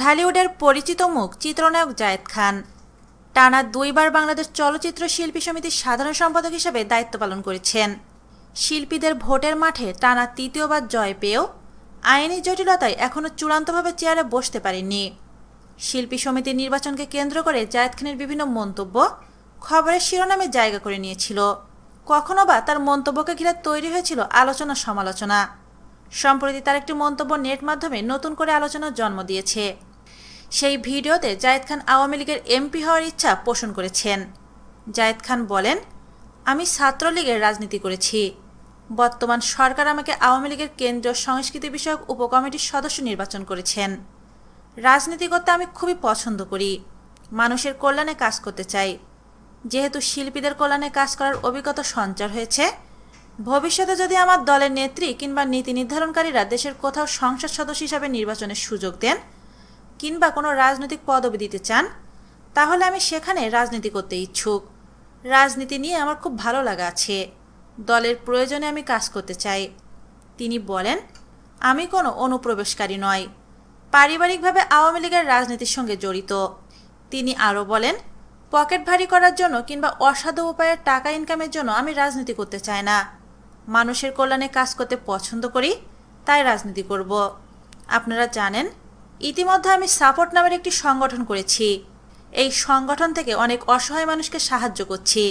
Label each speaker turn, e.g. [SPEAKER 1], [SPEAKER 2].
[SPEAKER 1] ঢালিউডের পরিচিত মুখ চিত্রনায়ক জায়েদ খান টানা দুইবার বাংলাদেশ চলচ্চিত্র শিল্পী সমিতির সাধারণ সম্পাদক হিসেবে দায়িত্ব পালন করেছেন শিল্পীদের ভোটের মাঠে টানা তৃতীয়বার জয় পেয়েও আইনি জটিলতায় এখনও চূড়ান্তভাবে চেয়ারে বসতে পারেনি শিল্পী সমিতির নির্বাচনকে কেন্দ্র করে জায়েদ খানের বিভিন্ন মন্তব্য খবরের শিরোনামে জায়গা করে নিয়েছিল কখনো বা তার মন্তব্যকে ঘিরে তৈরি হয়েছিল আলোচনা সমালোচনা সম্প্রতি তার একটি মন্তব্য নেট মাধ্যমে নতুন করে আলোচনার জন্ম দিয়েছে সেই ভিডিওতে জায়েদ খান আওয়ামী লীগের এমপি হওয়ার ইচ্ছা পোষণ করেছেন জায়েদ খান বলেন আমি ছাত্রলীগের রাজনীতি করেছি বর্তমান সরকার আমাকে আওয়ামী লীগের কেন্দ্রীয় সংস্কৃতি বিষয়ক উপকমিটির সদস্য নির্বাচন করেছেন রাজনীতি করতে আমি খুবই পছন্দ করি মানুষের কল্যাণে কাজ করতে চাই যেহেতু শিল্পীদের কল্যাণে কাজ করার অভিজ্ঞতা সঞ্চার হয়েছে ভবিষ্যতে যদি আমার দলের নেত্রী কিংবা নীতি নির্ধারণকারীরা দেশের কোথাও সংসদ সদস্য হিসাবে নির্বাচনের সুযোগ দেন কিংবা কোনো রাজনৈতিক পদবি দিতে চান তাহলে আমি সেখানে রাজনীতি করতে ইচ্ছুক রাজনীতি নিয়ে আমার খুব ভালো লাগা আছে দলের প্রয়োজনে আমি কাজ করতে চাই তিনি বলেন আমি কোনো অনুপ্রবেশকারী নয় পারিবারিকভাবে আওয়ামী লীগের রাজনীতির সঙ্গে জড়িত তিনি আরও বলেন পকেট ভারী করার জন্য কিংবা অসাধু উপায়ে টাকা ইনকামের জন্য আমি রাজনীতি করতে চাই না মানুষের কল্যাণে কাজ করতে পছন্দ করি তাই রাজনীতি করব আপনারা জানেন ইতিমধ্যে আমি সাপোর্ট নামের একটি সংগঠন করেছি এই সংগঠন থেকে অনেক অসহায় মানুষকে সাহায্য করছি